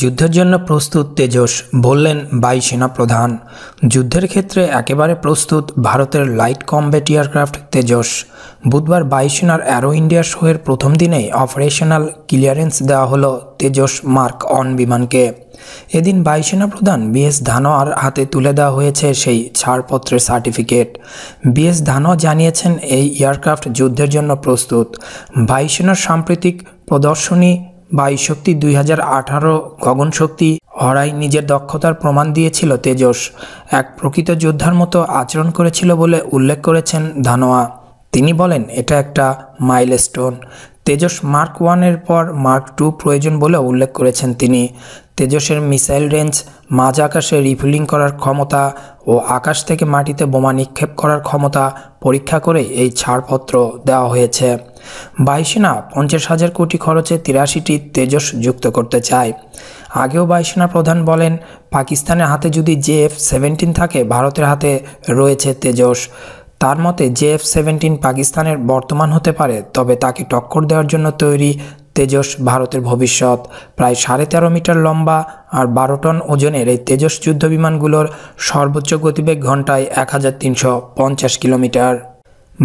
যুদ্ধের জন্য প্রস্তুত তেজস বললেন বায়ুসেনা প্রধান যুদ্ধের ক্ষেত্রে একেবারে প্রস্তুত ভারতের লাইট কম্ব্যাট এয়ারক্রাফট তেজস বুধবার বায়ুসেনার অ্যারো ইন্ডিয়া শোয়ের প্রথম দিনেই অপারেশনাল ক্লিয়ারেন্স দেওয়া হলো তেজস মার্ক অন বিমানকে এদিন বায়ুসেনা প্রধান বিএস ধানোয়ার হাতে তুলে দেওয়া হয়েছে সেই ছাড়পত্রের সার্টিফিকেট বিএস ধানোয়া জানিয়েছেন এই এয়ারক্রাফট যুদ্ধের জন্য প্রস্তুত বায়ুসেনার সাম্প্রতিক প্রদর্শনী বায়ুশক্তি দুই হাজার আঠারো গগনশক্তি হরাই নিজের দক্ষতার প্রমাণ দিয়েছিল তেজস এক প্রকৃত যোদ্ধার মতো আচরণ করেছিল বলে উল্লেখ করেছেন ধানোয়া তিনি বলেন এটা একটা স্টোন তেজস মার্ক ওয়ানের পর মার্ক টু প্রয়োজন বলে উল্লেখ করেছেন তিনি তেজসের মিসাইল রেঞ্জ মাঝ আকাশে রিফিলিং করার ক্ষমতা ও আকাশ থেকে মাটিতে বোমা নিক্ষেপ করার ক্ষমতা পরীক্ষা করে এই ছাড়পত্র দেওয়া হয়েছে বায়ুসেনা পঞ্চাশ হাজার কোটি খরচে তিরাশিটি তেজস যুক্ত করতে চায় আগেও বায়ুসেনা প্রধান বলেন পাকিস্তানের হাতে যদি জে এফ সেভেন্টিন থাকে ভারতের হাতে রয়েছে তেজস তার মতে জে এফ সেভেন্টিন পাকিস্তানের বর্তমান হতে পারে তবে তাকে টক্কর দেওয়ার জন্য তৈরি তেজস ভারতের ভবিষ্যৎ প্রায় সাড়ে তেরো মিটার লম্বা আর বারো টন ওজনের এই তেজস যুদ্ধ বিমানগুলোর সর্বোচ্চ গতিবেগ ঘন্টায় এক হাজার তিনশো পঞ্চাশ কিলোমিটার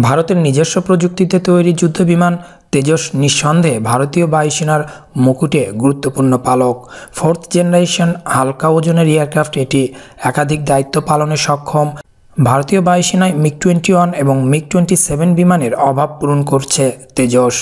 ভারতের নিজস্ব প্রযুক্তিতে তৈরি যুদ্ধবিমান তেজস নিঃসন্দেহে ভারতীয় বায়ুসেনার মুকুটে গুরুত্বপূর্ণ পালক ফোর্থ জেনারেশন হালকা ওজনের এয়ারক্রাফট এটি একাধিক দায়িত্ব পালনে সক্ষম ভারতীয় বায়ুসেনায় মিগ টোয়েন্টি ওয়ান এবং মিগ টোয়েন্টি সেভেন বিমানের অভাব পূরণ করছে তেজস